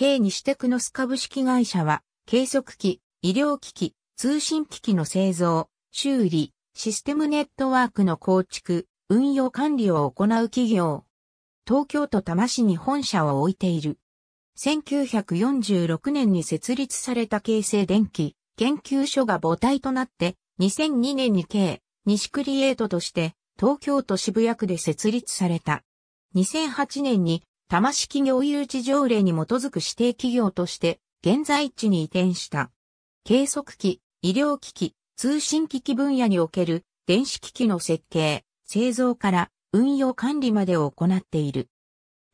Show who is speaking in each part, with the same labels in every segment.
Speaker 1: 京西テクノス株式会社は、計測機、医療機器、通信機器の製造、修理、システムネットワークの構築、運用管理を行う企業。東京都多摩市に本社を置いている。1946年に設立された京成電機研究所が母体となって、2002年に京西クリエイトとして東京都渋谷区で設立された。2008年に多摩式業誘致条例に基づく指定企業として、現在地に移転した。計測器、医療機器、通信機器分野における電子機器の設計、製造から運用管理までを行っている。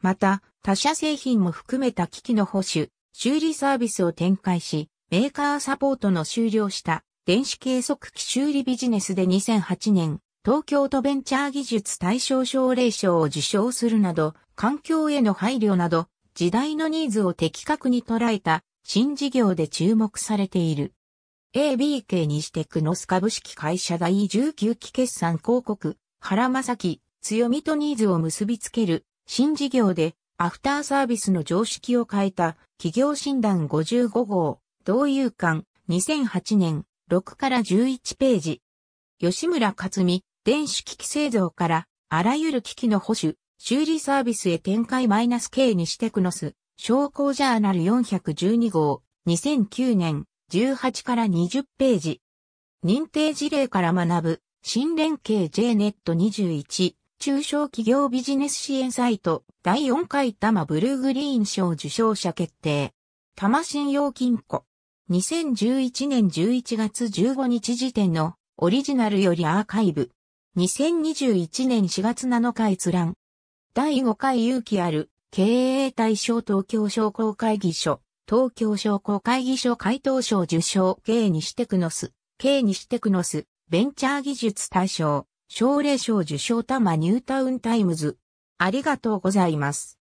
Speaker 1: また、他社製品も含めた機器の保守、修理サービスを展開し、メーカーサポートの終了した電子計測器修理ビジネスで2008年、東京都ベンチャー技術大賞奨励賞を受賞するなど、環境への配慮など、時代のニーズを的確に捉えた新事業で注目されている。ABK にしてクノス株式会社第19期決算広告、原正樹、強みとニーズを結びつける新事業で、アフターサービスの常識を変えた企業診断55号、同友館、2008年6から11ページ。吉村克美、電子機器製造から、あらゆる機器の保守、修理サービスへ展開マイナス -K にしてくのす、商工ジャーナル412号、2009年、18から20ページ。認定事例から学ぶ、新連携 J ネット21、中小企業ビジネス支援サイト、第4回多摩ブルーグリーン賞受賞者決定。多摩信用金庫。2011年11月15日時点のオリジナルよりアーカイブ。2021年4月7日閲覧。第5回勇気ある経営対象東京商工会議所、東京商工会議所回答賞受賞、K 西テクノス、K しテクノス、ベンチャー技術大賞、奨励賞受賞多摩ニュータウンタイムズ。ありがとうございます。